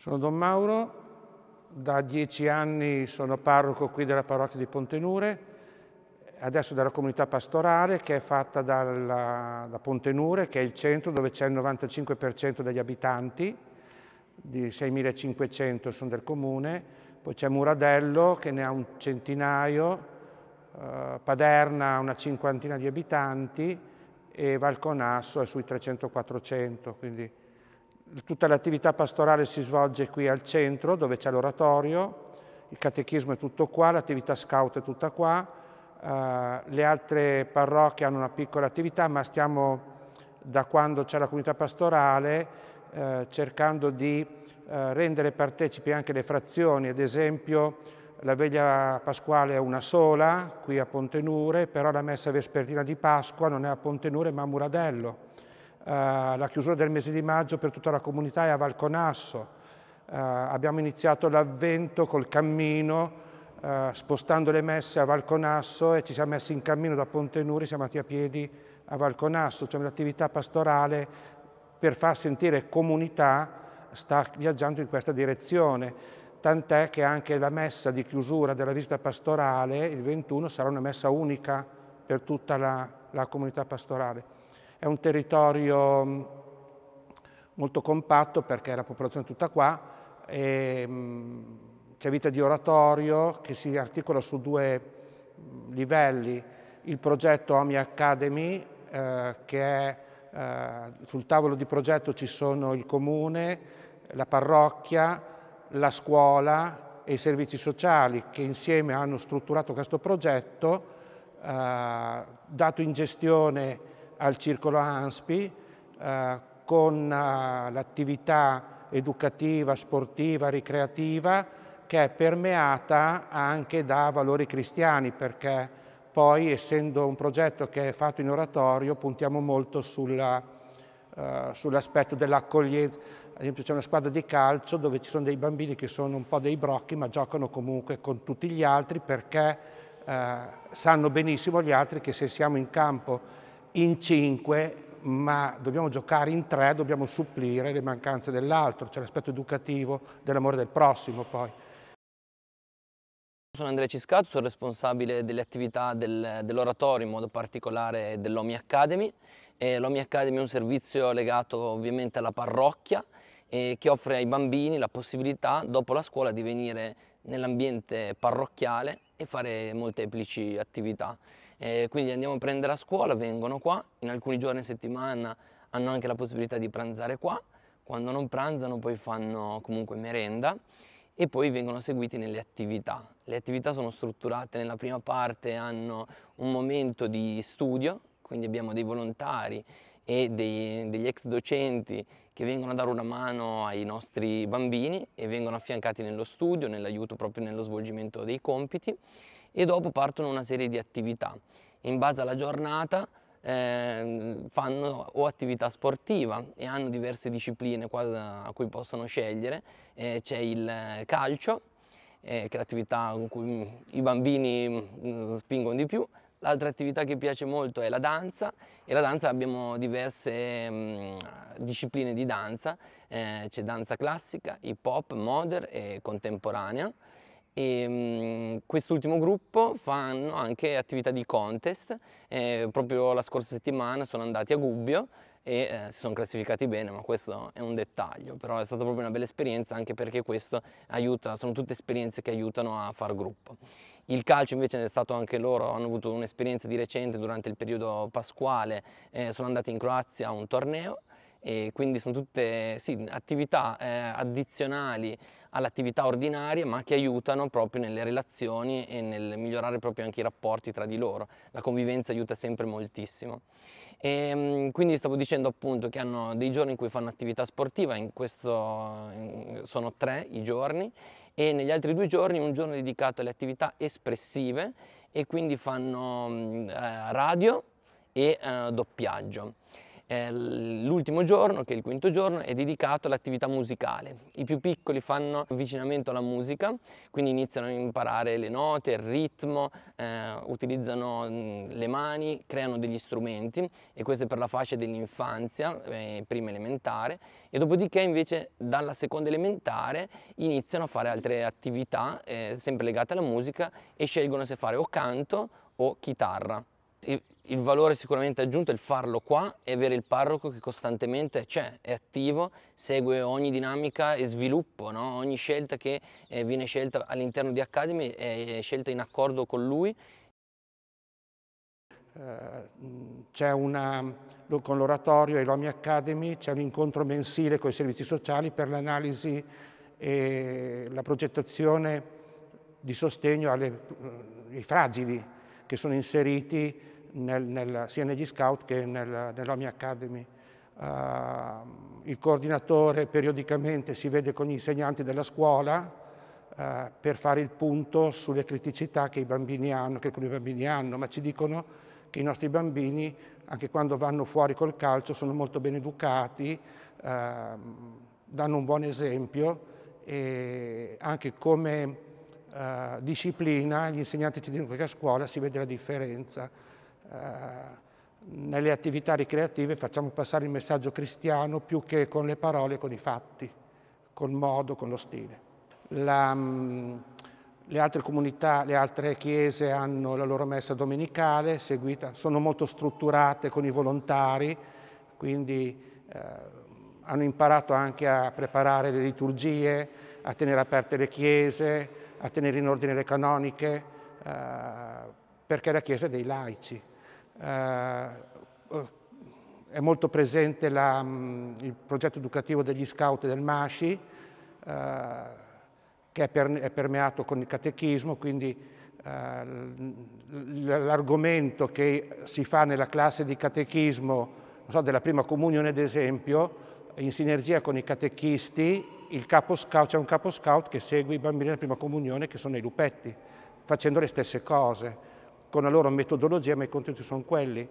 Sono Don Mauro, da dieci anni sono parroco qui della parrocchia di Pontenure, adesso della comunità pastorale che è fatta dalla, da Pontenure, che è il centro dove c'è il 95% degli abitanti, di 6.500 sono del comune, poi c'è Muradello che ne ha un centinaio, eh, Paderna una cinquantina di abitanti e Valconasso è sui 300-400, quindi Tutta l'attività pastorale si svolge qui al centro, dove c'è l'oratorio, il catechismo è tutto qua, l'attività scout è tutta qua, uh, le altre parrocchie hanno una piccola attività, ma stiamo, da quando c'è la comunità pastorale, uh, cercando di uh, rendere partecipi anche le frazioni, ad esempio la veglia pasquale è una sola, qui a Pontenure, però la messa vespertina di Pasqua non è a Pontenure ma a Muradello eh, la chiusura del mese di maggio per tutta la comunità è a Valconasso. Eh, abbiamo iniziato l'avvento col cammino, eh, spostando le messe a Valconasso e ci siamo messi in cammino da Ponte Nuri, siamo andati a piedi a Valconasso, cioè l'attività pastorale per far sentire comunità sta viaggiando in questa direzione tant'è che anche la messa di chiusura della visita pastorale, il 21, sarà una messa unica per tutta la, la comunità pastorale. È un territorio mm, molto compatto perché la popolazione è tutta qua, mm, c'è vita di oratorio che si articola su due mm, livelli, il progetto Omi Academy eh, che è eh, sul tavolo di progetto ci sono il comune, la parrocchia, la scuola e i servizi sociali che insieme hanno strutturato questo progetto, eh, dato in gestione al circolo ANSPI eh, con eh, l'attività educativa, sportiva, ricreativa che è permeata anche da valori cristiani perché poi essendo un progetto che è fatto in oratorio puntiamo molto eh, sull'aspetto dell'accoglienza. Ad esempio c'è una squadra di calcio dove ci sono dei bambini che sono un po' dei brocchi ma giocano comunque con tutti gli altri perché eh, sanno benissimo gli altri che se siamo in campo in cinque, ma dobbiamo giocare in tre, dobbiamo supplire le mancanze dell'altro, c'è cioè l'aspetto educativo dell'amore del prossimo poi. Sono Andrea Ciscato, sono responsabile delle attività del, dell'oratorio, in modo particolare dell'Omi Academy. L'Omi Academy è un servizio legato ovviamente alla parrocchia e eh, che offre ai bambini la possibilità, dopo la scuola, di venire nell'ambiente parrocchiale e fare molteplici attività. Eh, quindi andiamo a prendere a scuola, vengono qua, in alcuni giorni a settimana hanno anche la possibilità di pranzare qua, quando non pranzano poi fanno comunque merenda e poi vengono seguiti nelle attività. Le attività sono strutturate nella prima parte, hanno un momento di studio, quindi abbiamo dei volontari e dei, degli ex docenti che vengono a dare una mano ai nostri bambini e vengono affiancati nello studio, nell'aiuto proprio nello svolgimento dei compiti e dopo partono una serie di attività. In base alla giornata eh, fanno o attività sportiva e hanno diverse discipline a cui possono scegliere. Eh, c'è il calcio, eh, che è l'attività con cui mm, i bambini mm, spingono di più. L'altra attività che piace molto è la danza e la danza abbiamo diverse mh, mm, discipline di danza, eh, c'è danza classica, hip hop, modern e contemporanea e mm, quest'ultimo gruppo fanno anche attività di contest, eh, proprio la scorsa settimana sono andati a Gubbio e eh, si sono classificati bene, ma questo è un dettaglio, però è stata proprio una bella esperienza anche perché questo aiuta, sono tutte esperienze che aiutano a far gruppo. Il calcio invece è stato anche loro, hanno avuto un'esperienza di recente durante il periodo pasquale, eh, sono andati in Croazia a un torneo e quindi sono tutte sì, attività eh, addizionali all'attività ordinaria ma che aiutano proprio nelle relazioni e nel migliorare proprio anche i rapporti tra di loro. La convivenza aiuta sempre moltissimo. E, ehm, quindi stavo dicendo appunto che hanno dei giorni in cui fanno attività sportiva, in questo sono tre i giorni, e negli altri due giorni un giorno dedicato alle attività espressive e quindi fanno mm, eh, radio e eh, doppiaggio l'ultimo giorno, che è il quinto giorno, è dedicato all'attività musicale. I più piccoli fanno avvicinamento alla musica, quindi iniziano a imparare le note, il ritmo, eh, utilizzano mm, le mani, creano degli strumenti e questo è per la fascia dell'infanzia, eh, prima elementare, e dopodiché invece dalla seconda elementare iniziano a fare altre attività eh, sempre legate alla musica e scelgono se fare o canto o chitarra il valore sicuramente aggiunto è il farlo qua e avere il parroco che costantemente c'è, è attivo, segue ogni dinamica e sviluppo, no? ogni scelta che eh, viene scelta all'interno di Academy è, scelta in accordo con lui. Eh, c'è una, con l'oratorio e l'Omi Academy c'è un incontro mensile con i servizi sociali per l'analisi e la progettazione di sostegno ai fragili, che sono inseriti nel, nel, sia negli scout che nel, nell'Army Academy. Uh, il coordinatore periodicamente si vede con gli insegnanti della scuola uh, per fare il punto sulle criticità che i bambini hanno, che alcuni bambini hanno, ma ci dicono che i nostri bambini, anche quando vanno fuori col calcio, sono molto ben educati, eh, danno un buon esempio e anche come eh, disciplina, gli insegnanti ci dicono che a scuola si vede la differenza. Eh, nelle attività ricreative facciamo passare il messaggio cristiano più che con le parole, con i fatti, col modo, con lo stile. La, mm, le altre comunità, le altre chiese hanno la loro messa domenicale, seguita, sono molto strutturate con i volontari, quindi eh, hanno imparato anche a preparare le liturgie, a tenere aperte le chiese, a tenere in ordine le canoniche, eh, perché la Chiesa è dei laici. Eh, eh è molto presente la, mm, il progetto educativo degli scout del MASCI, eh, che è, per, è, permeato con il catechismo, quindi eh, l'argomento che si fa nella classe di catechismo, so, della prima comunione ad esempio, in sinergia con i catechisti scout, c'è un capo scout che segue i bambini della prima comunione che sono i lupetti, facendo le stesse cose, con la loro metodologia, ma i contenuti sono quelli.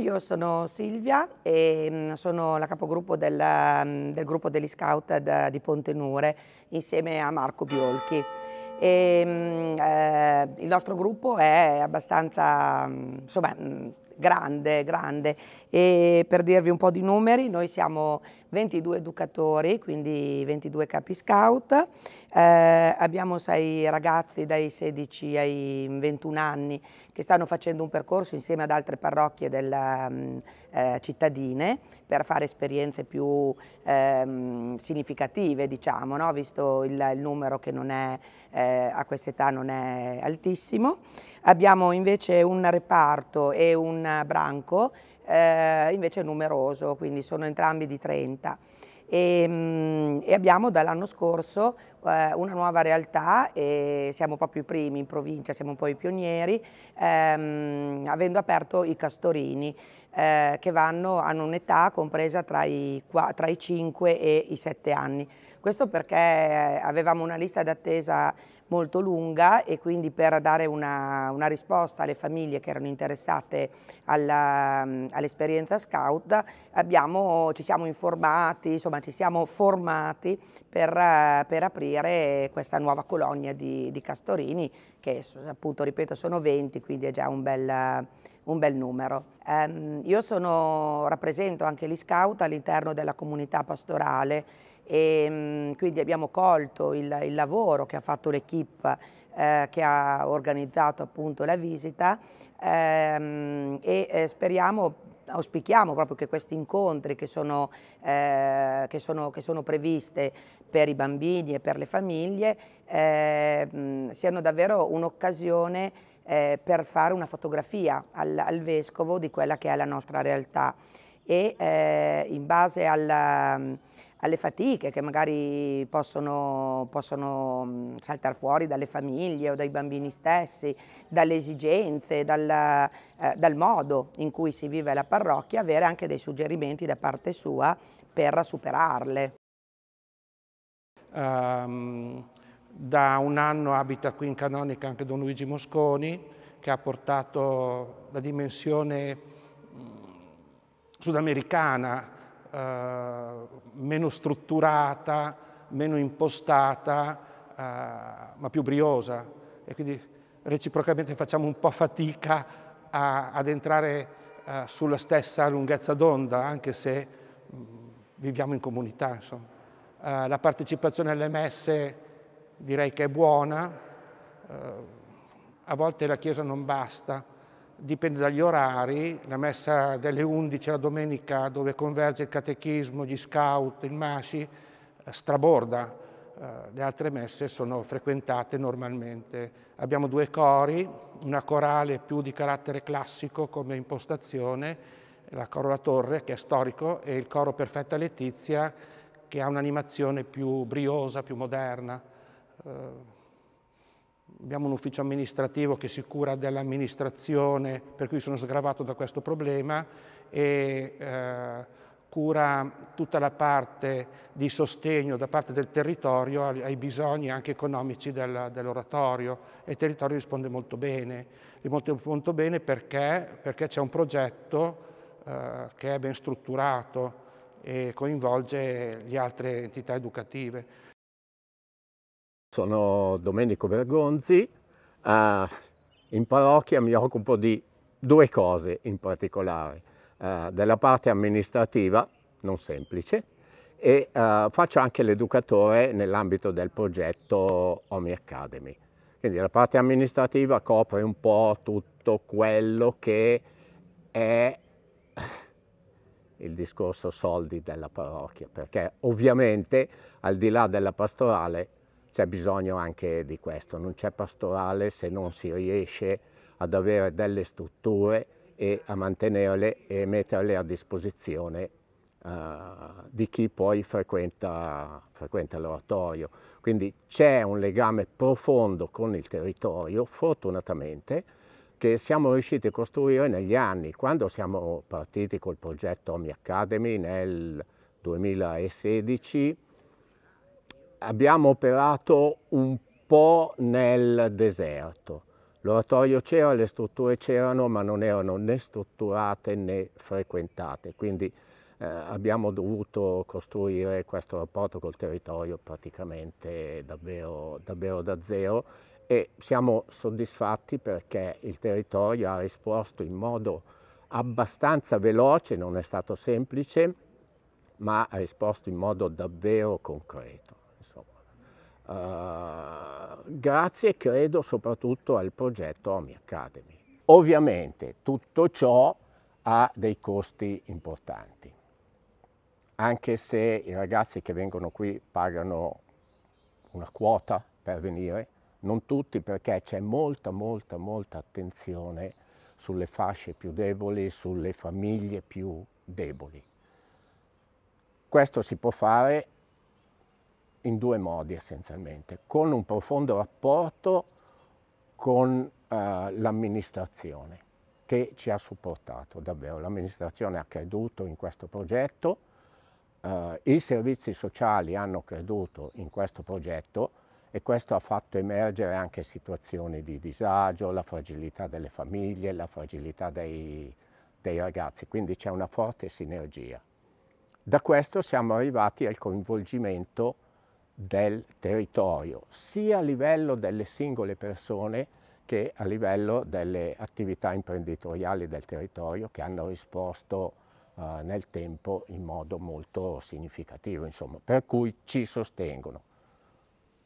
Io sono Silvia e mm, sono la capogruppo del, mm, del gruppo degli scout da, di Pontenure insieme a Marco Biolchi. E, mm, eh, il nostro gruppo è abbastanza, insomma, grande, grande. E per dirvi un po' di numeri, noi siamo 22 educatori, quindi 22 capi scout, eh, abbiamo sei ragazzi dai 16 ai 21 anni che stanno facendo un percorso insieme ad altre parrocchie della, mm, eh, cittadine per fare esperienze più eh, significative, diciamo, no? visto il, il, numero che non è, eh, a questa età non è altissimo. Abbiamo invece un reparto e un branco, eh, invece è numeroso, quindi sono entrambi di 30. E, ehm, e abbiamo dall'anno scorso eh, una nuova realtà e siamo proprio i primi in provincia, siamo un po' i pionieri, ehm, avendo aperto i Castorini eh, che vanno, hanno un'età compresa tra i, tra i 5 e i 7 anni. Questo perché avevamo una lista d'attesa molto lunga e quindi per dare una, una risposta alle famiglie che erano interessate mm, all'esperienza all scout abbiamo, ci siamo informati, insomma ci siamo formati per, eh, per aprire questa nuova colonia di, di Castorini che appunto ripeto sono 20 quindi è già un bel, un bel numero. Um, io sono, rappresento anche gli scout all'interno della comunità pastorale e mm, quindi abbiamo colto il, il lavoro che ha fatto l'equipe l'equipe eh, che ha organizzato appunto la visita ehm, e eh, speriamo auspichiamo proprio che questi incontri che sono, eh, che sono, che sono previste per i bambini e per le famiglie eh, siano davvero un'occasione eh, per fare una fotografia al, al, vescovo di quella che è la nostra realtà e eh, in base alla, alle fatiche che magari possono, possono mm, saltare fuori dalle famiglie o dai bambini stessi, dalle esigenze, dal, eh, dal modo in cui si vive la parrocchia, avere anche dei suggerimenti da parte sua per superarle. Um, da un anno abita qui in Canonica anche Don Luigi Mosconi, che ha portato la dimensione mm, sudamericana eh, meno strutturata, meno impostata, eh, ma più briosa. E quindi reciprocamente facciamo un po' fatica a, ad entrare eh, sulla stessa lunghezza d'onda, anche se mh, mm, viviamo in comunità. Eh, la partecipazione alle messe direi che è buona, eh, a volte la Chiesa non basta dipende dagli orari, la messa delle 11 la domenica dove converge il catechismo, gli scout, il masci, eh, straborda, eh, le altre messe sono frequentate normalmente. Abbiamo due cori, una corale più di carattere classico come impostazione, la coro La Torre che è storico e il coro Perfetta Letizia che ha un'animazione più briosa, più moderna. Eh, abbiamo un ufficio amministrativo che si cura dell'amministrazione, per cui sono sgravato da questo problema e eh, cura tutta la parte di sostegno da parte del territorio ai bisogni anche economici del, dell'oratorio e il territorio risponde molto bene. Risponde molto bene perché, perché c'è un progetto eh, che è ben strutturato e coinvolge le altre entità educative. Sono Domenico Bergonzi, eh, in parrocchia mi occupo di due cose in particolare, eh, della parte amministrativa, non semplice, e eh, faccio anche l'educatore nell'ambito del progetto Omi Academy. Quindi la parte amministrativa copre un po' tutto quello che è il discorso soldi della parrocchia, perché ovviamente al di là della pastorale c'è bisogno anche di questo, non c'è pastorale se non si riesce ad avere delle strutture e a mantenerle e metterle a disposizione uh, di chi poi frequenta, frequenta l'oratorio. Quindi c'è un legame profondo con il territorio, fortunatamente, che siamo riusciti a costruire negli anni. Quando siamo partiti col progetto Omi Academy nel 2016, abbiamo operato un po' nel deserto. L'oratorio c'era, le strutture c'erano, ma non erano né strutturate né frequentate, quindi eh, abbiamo dovuto costruire questo rapporto col territorio praticamente davvero, davvero da zero e siamo soddisfatti perché il territorio ha risposto in modo abbastanza veloce, non è stato semplice, ma ha risposto in modo davvero concreto. Eh, grazie credo soprattutto al progetto Omi Academy. Ovviamente tutto ciò ha dei costi importanti, anche se i ragazzi che vengono qui pagano una quota per venire, non tutti perché c'è molta molta molta attenzione sulle fasce più deboli, sulle famiglie più deboli. Questo si può fare in due modi essenzialmente, con un profondo rapporto con eh, l'amministrazione che ci ha supportato davvero, l'amministrazione ha creduto in questo progetto, eh, i servizi sociali hanno creduto in questo progetto e questo ha fatto emergere anche situazioni di disagio, la fragilità delle famiglie, la fragilità dei, dei ragazzi, quindi c'è una forte sinergia. Da questo siamo arrivati al coinvolgimento del territorio, sia a livello delle singole persone che a livello delle attività imprenditoriali del territorio che hanno risposto eh, nel tempo in modo molto significativo, insomma, per cui ci sostengono.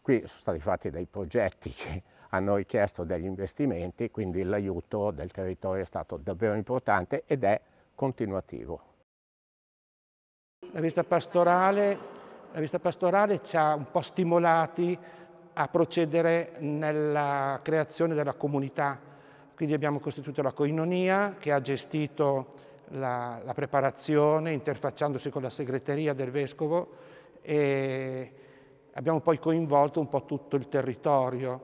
Qui sono stati fatti dei progetti che hanno richiesto degli investimenti, quindi l'aiuto del territorio è stato davvero importante ed è continuativo. La vista pastorale la rivista pastorale ci ha un po' stimolati a procedere nella creazione della comunità. Quindi abbiamo costituito la Coinonia che ha gestito la, la preparazione interfacciandosi con la segreteria del Vescovo e abbiamo poi coinvolto un po' tutto il territorio.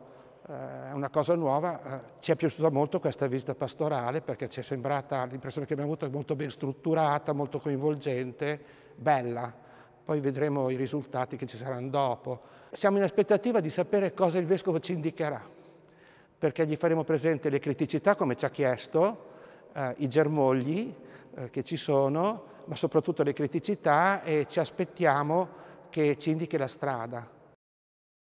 Eh, è eh, una cosa nuova, eh, ci è piaciuta molto questa visita pastorale perché ci è sembrata, l'impressione che abbiamo avuto è molto ben strutturata, molto coinvolgente, bella poi vedremo i risultati che ci saranno dopo. Siamo in aspettativa di sapere cosa il Vescovo ci indicherà, perché gli faremo presente le criticità, come ci ha chiesto, eh, i germogli eh, che ci sono, ma soprattutto le criticità e ci aspettiamo che ci indichi la strada.